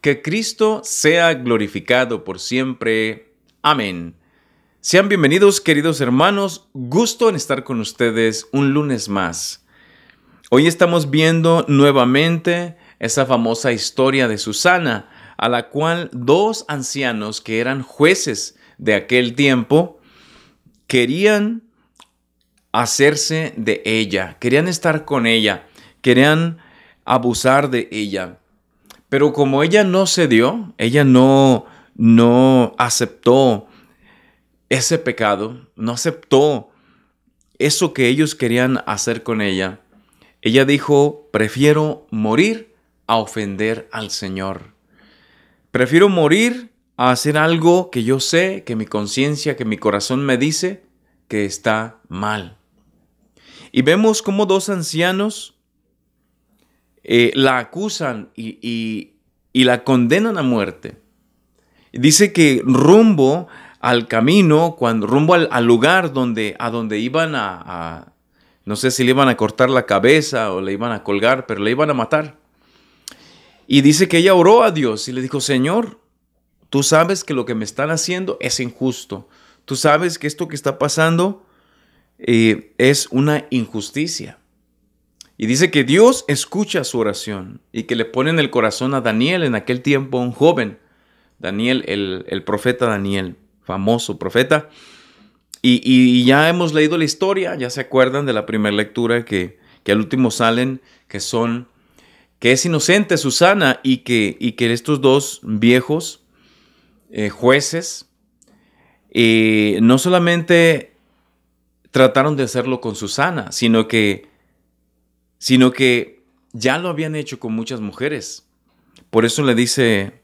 Que Cristo sea glorificado por siempre. Amén. Sean bienvenidos queridos hermanos, gusto en estar con ustedes un lunes más. Hoy estamos viendo nuevamente esa famosa historia de Susana, a la cual dos ancianos que eran jueces de aquel tiempo querían hacerse de ella, querían estar con ella, querían abusar de ella. Pero como ella no cedió, ella no, no aceptó ese pecado, no aceptó eso que ellos querían hacer con ella, ella dijo, prefiero morir a ofender al Señor. Prefiero morir a hacer algo que yo sé, que mi conciencia, que mi corazón me dice que está mal. Y vemos cómo dos ancianos eh, la acusan y, la condenan a muerte. Dice que rumbo al camino, cuando, rumbo al, lugar donde, a donde iban a, no sé si le iban a cortar la cabeza o le iban a colgar, pero le iban a matar. Y dice que ella oró a Dios y le dijo, Señor, tú sabes que lo que me están haciendo es injusto. Tú sabes que esto que está pasando eh, es una injusticia. Y dice que Dios escucha su oración y que le pone en el corazón a Daniel, en aquel tiempo un joven, Daniel, el, profeta Daniel, famoso profeta. Y, ya hemos leído la historia, ya se acuerdan de la primera lectura que, al último salen, que son, que es inocente Susana y que, y que estos dos viejos eh, jueces eh, no solamente trataron de hacerlo con Susana, sino que sino que ya lo habían hecho con muchas mujeres. Por eso le dice,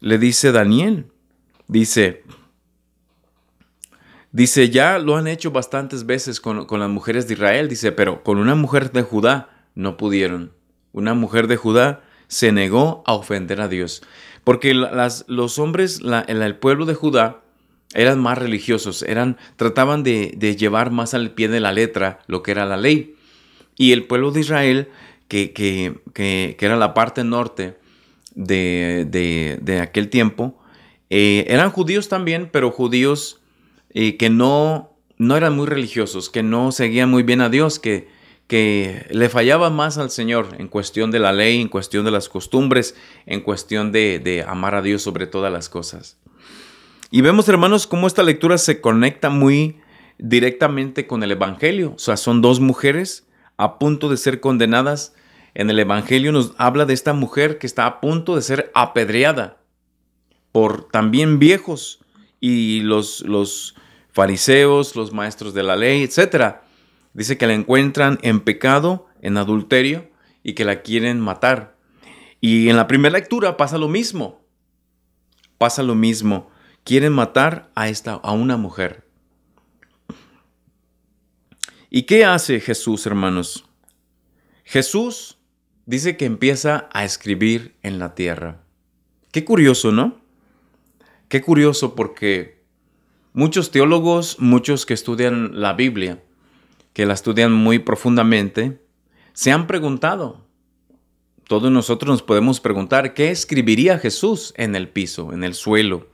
le dice Daniel, dice, dice, ya lo han hecho bastantes veces con, las mujeres de Israel, dice, pero con una mujer de Judá no pudieron. Una mujer de Judá se negó a ofender a Dios. Porque los hombres, en el pueblo de Judá, eran más religiosos, eran, trataban de llevar más al pie de la letra lo que era la ley. Y el pueblo de Israel, que, era la parte norte de, aquel tiempo, eh, eran judíos también, pero judíos eh, que no, no eran muy religiosos, que no seguían muy bien a Dios, que, que le fallaba más al Señor en cuestión de la ley, en cuestión de las costumbres, en cuestión de, de, amar a Dios sobre todas las cosas. Y vemos, hermanos, cómo esta lectura se conecta muy directamente con el Evangelio. O sea, son dos mujeres a punto de ser condenadas. En el Evangelio nos habla de esta mujer que está a punto de ser apedreada por también viejos y los, los fariseos, los maestros de la ley, etc. Dice que la encuentran en pecado, en adulterio y que la quieren matar. Y en la primera lectura pasa lo mismo. Pasa lo mismo. Quieren matar a, esta, a una mujer. ¿Y qué hace Jesús, hermanos? Jesús dice que empieza a escribir en la tierra. Qué curioso, ¿no? Qué curioso porque muchos teólogos, muchos que estudian la Biblia, que la estudian muy profundamente, se han preguntado, todos nosotros nos podemos preguntar, ¿qué escribiría Jesús en el piso, en el suelo?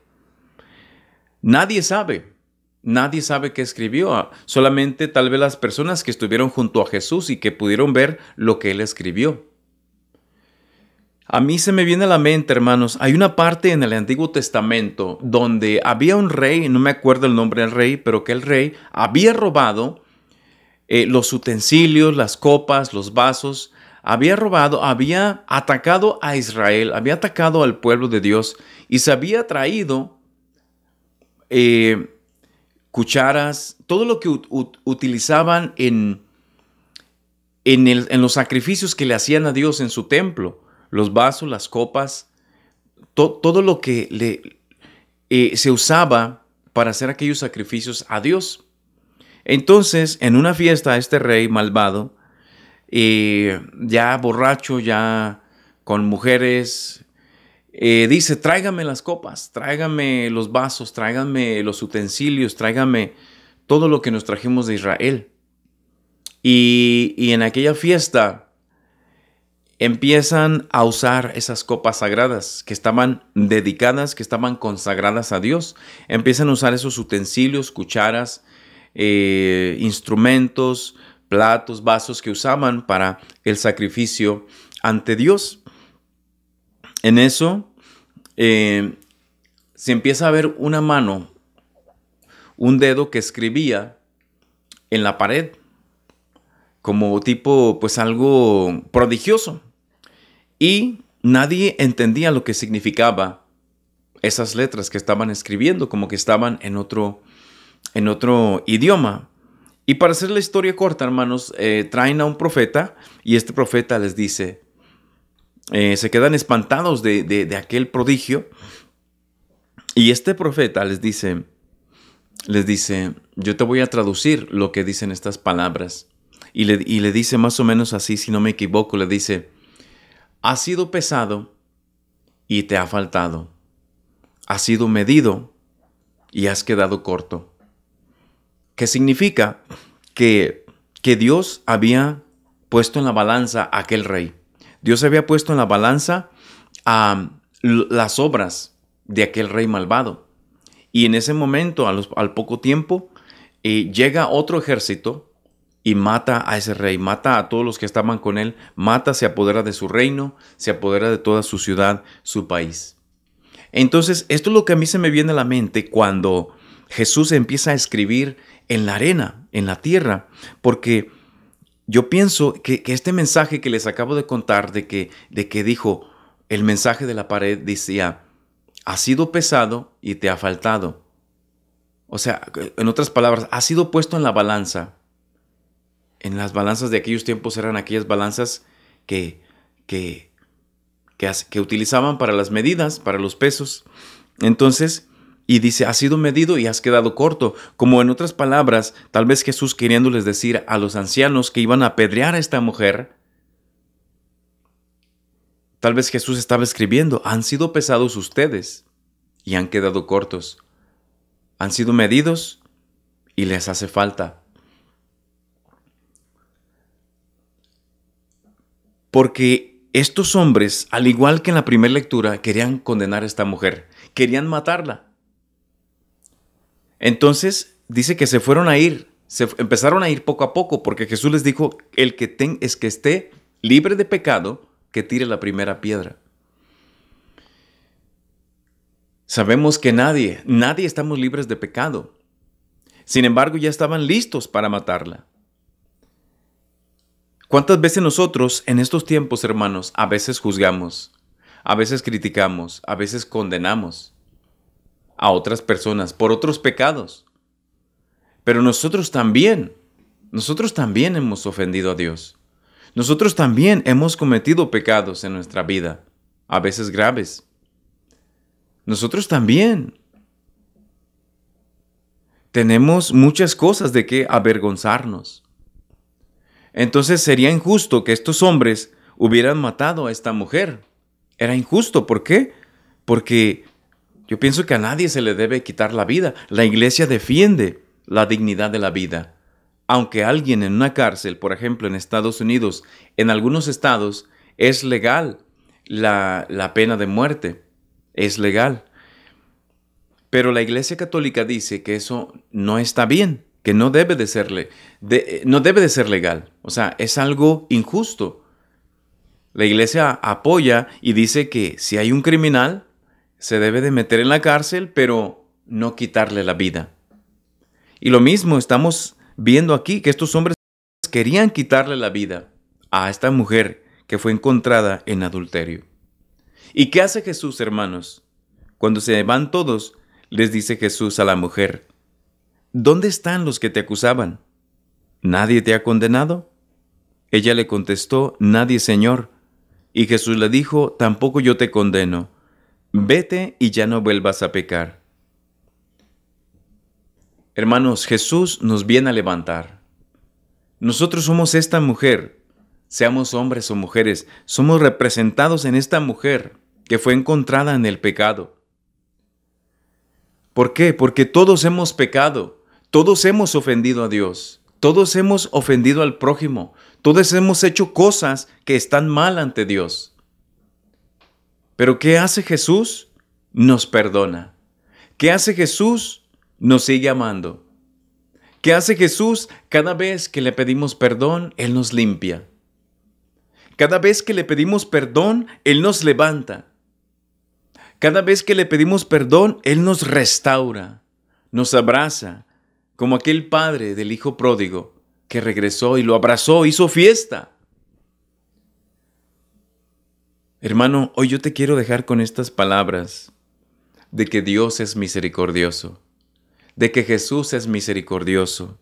Nadie sabe nadie sabe qué escribió, ah, solamente tal vez las personas que estuvieron junto a Jesús y que pudieron ver lo que él escribió. A mí se me viene a la mente, hermanos, hay una parte en el Antiguo Testamento donde había un rey, no me acuerdo el nombre del rey, pero que el rey había robado eh, los utensilios, las copas, los vasos, había robado, había atacado a Israel, había atacado al pueblo de Dios y se había traído eh, cucharas, todo lo que utilizaban en, en, los sacrificios que le hacían a Dios en su templo, los vasos, las copas, todo lo que le, eh, se usaba para hacer aquellos sacrificios a Dios. Entonces, en una fiesta, este rey malvado, eh, ya borracho, ya con mujeres, eh, dice, tráigame las copas, tráigame los vasos, tráigame los utensilios, tráigame todo lo que nos trajimos de Israel. Y, en aquella fiesta empiezan a usar esas copas sagradas que estaban dedicadas, que estaban consagradas a Dios. Empiezan a usar esos utensilios, cucharas, eh, instrumentos, platos, vasos que usaban para el sacrificio ante Dios en eso eh, se empieza a ver una mano, un dedo que escribía en la pared, como tipo, pues algo prodigioso. Y nadie entendía lo que significaba esas letras que estaban escribiendo, como que estaban en otro, en otro idioma. Y para hacer la historia corta, hermanos, eh, traen a un profeta y este profeta les dice, eh, se quedan espantados de, aquel prodigio. Y este profeta les dice, les dice, yo te voy a traducir lo que dicen estas palabras. Y le, dice más o menos así, si no me equivoco, le dice, has sido pesado y te ha faltado. Has sido medido y has quedado corto. ¿Qué significa? Que, que Dios había puesto en la balanza a aquel rey Dios había puesto en la balanza a las obras de aquel rey malvado. Y en ese momento, al, poco tiempo, eh, llega otro ejército y mata a ese rey, mata a todos los que estaban con él, mata, se apodera de su reino, se apodera de toda su ciudad, su país. Entonces, esto es lo que a mí se me viene a la mente cuando Jesús empieza a escribir en la arena, en la tierra, porque yo pienso que, este mensaje que les acabo de contar, de que, de que dijo, el mensaje de la pared decía, ha sido pesado y te ha faltado. O sea, en otras palabras, ha sido puesto en la balanza. En las balanzas de aquellos tiempos eran aquellas balanzas que, que, que utilizaban para las medidas, para los pesos. Entonces, y dice, has sido medido y has quedado corto. Como en otras palabras, tal vez Jesús queriéndoles decir a los ancianos que iban a apedrear a esta mujer, tal vez Jesús estaba escribiendo, han sido pesados ustedes y han quedado cortos. Han sido medidos y les hace falta. Porque estos hombres, al igual que en la primera lectura, querían condenar a esta mujer, querían matarla. Entonces dice que se fueron a ir, se empezaron a ir poco a poco, porque Jesús les dijo, el que ten, es que esté libre de pecado, que tire la primera piedra. Sabemos que nadie, nadie estamos libres de pecado. Sin embargo, ya estaban listos para matarla. ¿Cuántas veces nosotros en estos tiempos, hermanos, a veces juzgamos, a veces criticamos, a veces condenamos? a otras personas por otros pecados. Pero nosotros también, nosotros también hemos ofendido a Dios. Nosotros también hemos cometido pecados en nuestra vida, a veces graves. Nosotros también tenemos muchas cosas de que avergonzarnos. Entonces sería injusto que estos hombres hubieran matado a esta mujer. Era injusto, ¿por qué? Porque yo pienso que a nadie se le debe quitar la vida. La iglesia defiende la dignidad de la vida. Aunque alguien en una cárcel, por ejemplo en Estados Unidos, en algunos estados, es legal la, pena de muerte. Es legal. Pero la iglesia católica dice que eso no está bien, que no debe de serle, eh, no debe de ser legal. O sea, es algo injusto. La iglesia apoya y dice que si hay un criminal, se debe de meter en la cárcel, pero no quitarle la vida. Y lo mismo estamos viendo aquí, que estos hombres querían quitarle la vida a esta mujer que fue encontrada en adulterio. ¿Y qué hace Jesús, hermanos? Cuando se van todos, les dice Jesús a la mujer, ¿Dónde están los que te acusaban? ¿Nadie te ha condenado? Ella le contestó, Nadie, Señor. Y Jesús le dijo, Tampoco yo te condeno Vete y ya no vuelvas a pecar. Hermanos, Jesús nos viene a levantar. Nosotros somos esta mujer, seamos hombres o mujeres, somos representados en esta mujer que fue encontrada en el pecado. ¿Por qué? Porque todos hemos pecado, todos hemos ofendido a Dios, todos hemos ofendido al prójimo, todos hemos hecho cosas que están mal ante Dios. Pero ¿qué hace Jesús? Nos perdona. ¿Qué hace Jesús? Nos sigue amando. ¿Qué hace Jesús? Cada vez que le pedimos perdón, Él nos limpia. Cada vez que le pedimos perdón, Él nos levanta. Cada vez que le pedimos perdón, Él nos restaura, nos abraza, como aquel padre del hijo pródigo que regresó y lo abrazó, hizo fiesta. Hermano, hoy yo te quiero dejar con estas palabras de que Dios es misericordioso, de que Jesús es misericordioso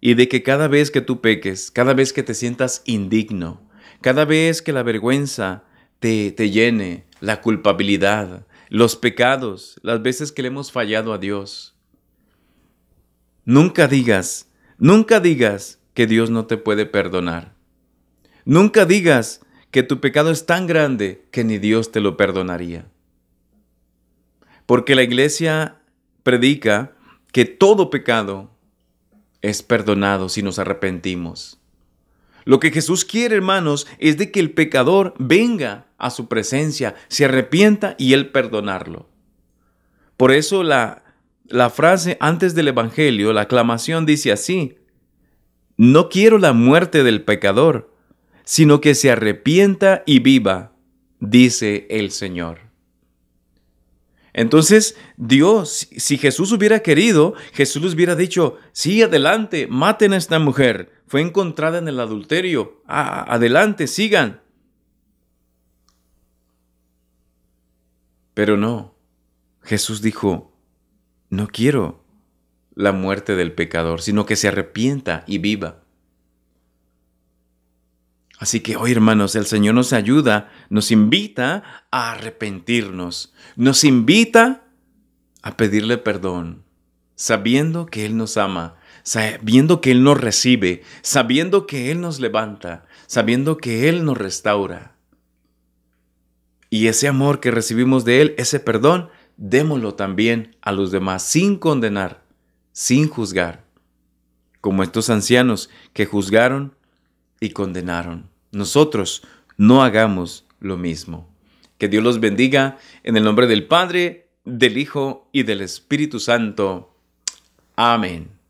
y de que cada vez que tú peques, cada vez que te sientas indigno, cada vez que la vergüenza te, llene, la culpabilidad, los pecados, las veces que le hemos fallado a Dios, nunca digas, nunca digas que Dios no te puede perdonar. Nunca digas que tu pecado es tan grande que ni Dios te lo perdonaría. Porque la iglesia predica que todo pecado es perdonado si nos arrepentimos. Lo que Jesús quiere, hermanos, es de que el pecador venga a su presencia, se arrepienta y él perdonarlo. Por eso la, la frase antes del Evangelio, la aclamación dice así, no quiero la muerte del pecador, sino que se arrepienta y viva, dice el Señor. Entonces, Dios, si Jesús hubiera querido, Jesús les hubiera dicho, sí, adelante, maten a esta mujer, fue encontrada en el adulterio, ah, adelante, sigan. Pero no, Jesús dijo, no quiero la muerte del pecador, sino que se arrepienta y viva. Así que hoy, hermanos, el Señor nos ayuda, nos invita a arrepentirnos, nos invita a pedirle perdón, sabiendo que Él nos ama, sabiendo que Él nos recibe, sabiendo que Él nos levanta, sabiendo que Él nos restaura. Y ese amor que recibimos de Él, ese perdón, démoslo también a los demás sin condenar, sin juzgar, como estos ancianos que juzgaron y condenaron nosotros no hagamos lo mismo. Que Dios los bendiga en el nombre del Padre, del Hijo y del Espíritu Santo. Amén.